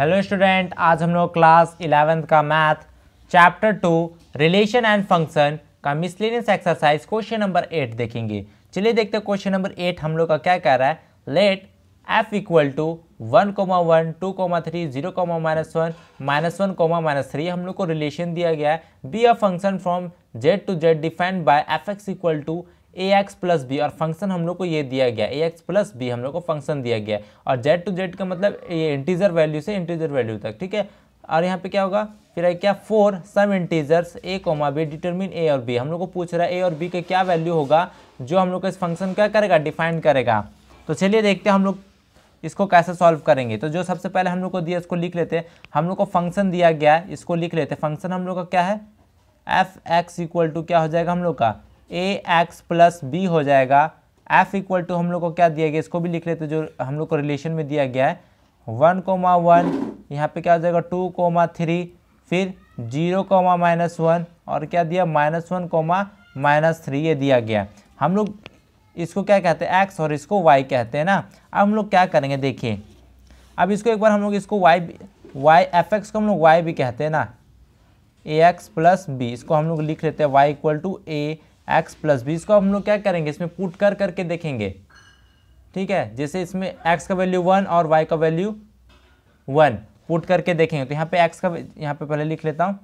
Hello student आज हम लोग क्लास इलेवेंथ का math chapter two relation and function का miscellaneous exercise question number eight देखेंगे चलिए देखते हैं क्वेश्चन नंबर एट हम लोग का क्या कह रहा है let f equal to one comma one two comma three zero comma minus one minus one comma minus three हम लोग को रिलेशन दिया गया है be a function from Z to Z defined by f x equal to a x plus b और function हम लोग को ये दिया गया ए एक्स प्लस बी हम लोग को फंक्शन दिया गया और जेड टू जेड का मतलब ये इंटीजर वैल्यू से इंटीजर वैल्यू तक ठीक है और यहाँ पे क्या होगा फिर है क्या for some integers a comma b determine a और बी हम लोग को पूछ रहा है ए और बी का क्या वैल्यू होगा जो हम लोग को इस फंक्शन क्या करेगा डिफाइन करेगा तो चलिए देखते हैं हम लोग इसको कैसे सॉल्व करेंगे तो जो सबसे पहले हम लोग को दिया इसको लिख लेते हैं हम लोग को फंक्शन दिया गया है इसको लिख लेते हैं फंक्शन हम लोग का क्या है एफ एक्स इक्वल टू क्या हो जाएगा हम लोग का ए एक्स प्लस बी हो जाएगा एफ इक्वल टू हम लोग को क्या दिया गया इसको भी लिख लेते जो हम लोग को रिलेशन में दिया गया है वन कोमा वन यहाँ पर क्या हो जाएगा टू कोमा थ्री फिर जीरो कोमा माइनस वन और क्या दिया minus one comma minus three ये दिया गया हम लोग इसको क्या कहते हैं एक्स और इसको वाई कहते हैं ना अब हम लोग क्या करेंगे देखिए अब इसको एक बार हम लोग इसको वाई वाई एफ एक्स को हम लोग वाई भी कहते हैं ना ए एक्स प्लस बी इसको हम लोग लिख लेते हैं y equal to a x plus b इसको हम लोग क्या करेंगे इसमें पुट कर करके देखेंगे ठीक है जैसे इसमें एक्स का वैल्यू वन और वाई का वैल्यू वन पुट करके देखेंगे तो यहाँ पे एक्स का यहाँ पे पहले लिख लेता हूँ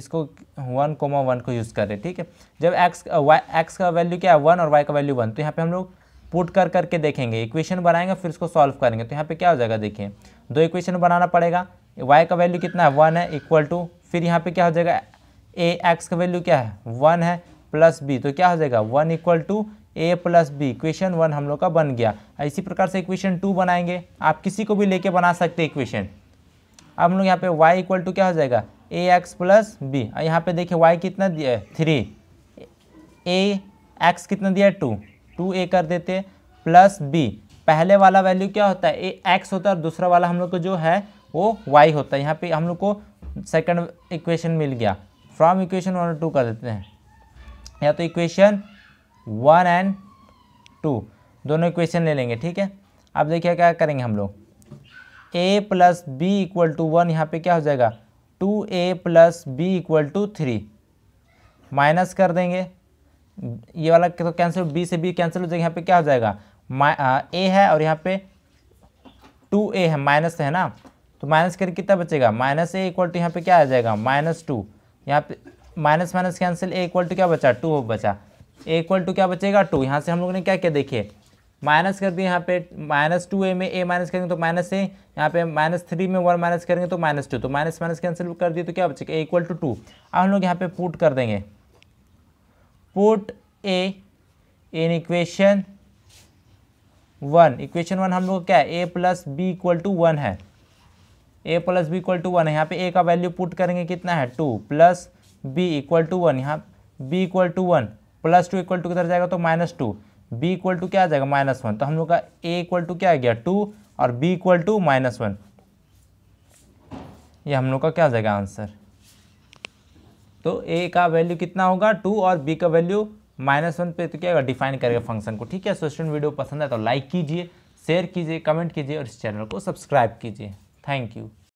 इसको वन कोमा वन को यूज़ करें ठीक है जब एक्स वाई एक्स का वैल्यू क्या है वन और वाई का वैल्यू वन तो यहाँ पे हम लोग पुट कर करके देखेंगे इक्वेशन बनाएंगे फिर इसको सॉल्व करेंगे तो यहाँ पे क्या हो जाएगा देखिए दो इक्वेशन बनाना पड़ेगा वाई का वैल्यू कितना है वन है इक्वल टू फिर यहाँ पे क्या हो जाएगा ए एक्स का वैल्यू क्या है वन है प्लस बी तो क्या हो जाएगा one equal to a plus b equation one हम लोग का बन गया इसी प्रकार से इक्वेशन टू बनाएंगे आप किसी को भी लेके बना सकते हैं इक्वेशन अब हम लोग यहाँ पे वाई इक्वल टू क्या हो जाएगा ए एक्स प्लस बी यहाँ पे देखिए वाई कितना दिया है थ्री ए एक्स कितना दिया है टू टू ए कर देते प्लस बी पहले वाला वैल्यू क्या होता है ए एक्स होता है और दूसरा वाला हम लोग को जो है वो वाई होता है यहाँ पे हम लोग को सेकंड इक्वेशन मिल गया फ्रॉम इक्वेशन वन और टू कर देते हैं या तो इक्वेशन वन एंड टू दोनों इक्वेशन ले लेंगे ठीक है अब देखिए क्या करेंगे हम लोग a plus b equal to one यहाँ पर क्या हो जाएगा two a plus b equal to three minus कर देंगे ये वाला तो कैंसिल बी से बी कैंसिल हो जाएगा यहाँ पे क्या हो जाएगा ए है और यहाँ पे टू ए है माइनस है ना तो माइनस करके कितना बचेगा माइनस ए इक्वल टू यहाँ पे क्या आ जाएगा माइनस टू यहाँ पे minus minus cancel a equal to क्या बचा टू हो बचा ए इक्वल टू क्या बचेगा टू यहाँ से हम लोग ने क्या क्या देखिए माइनस कर दिए यहाँ पे माइनस टू ए में ए माइनस करेंगे तो माइनस ए यहाँ पे माइनस थ्री में वन माइनस करेंगे तो माइनस टू तो माइनस माइनस कैंसिल कर दिए तो क्या बचेगा ए इक्वल टू टू अब हम लोग यहाँ पे पुट कर देंगे put a in equation one equation one हम लोग क्या है a plus b equal to one है a plus b equal to one है यहाँ पे ए का वैल्यू पुट करेंगे कितना है two plus b equal to one यहाँ b equal to one plus two equal to किधर जाएगा तो minus two b equal to क्या आ जाएगा माइनस वन तो हम लोग का ए इक्वल टू क्या आ गया टू और b equal to minus one ये हम लोग का क्या आ जाएगा आंसर तो ए का वैल्यू कितना होगा टू और बी का वैल्यू माइनस वन पे तो क्या डिफाइन करेगा फंक्शन को ठीक है सोशल वीडियो पसंद है तो लाइक कीजिए शेयर कीजिए कमेंट कीजिए और इस चैनल को सब्सक्राइब कीजिए Thank you.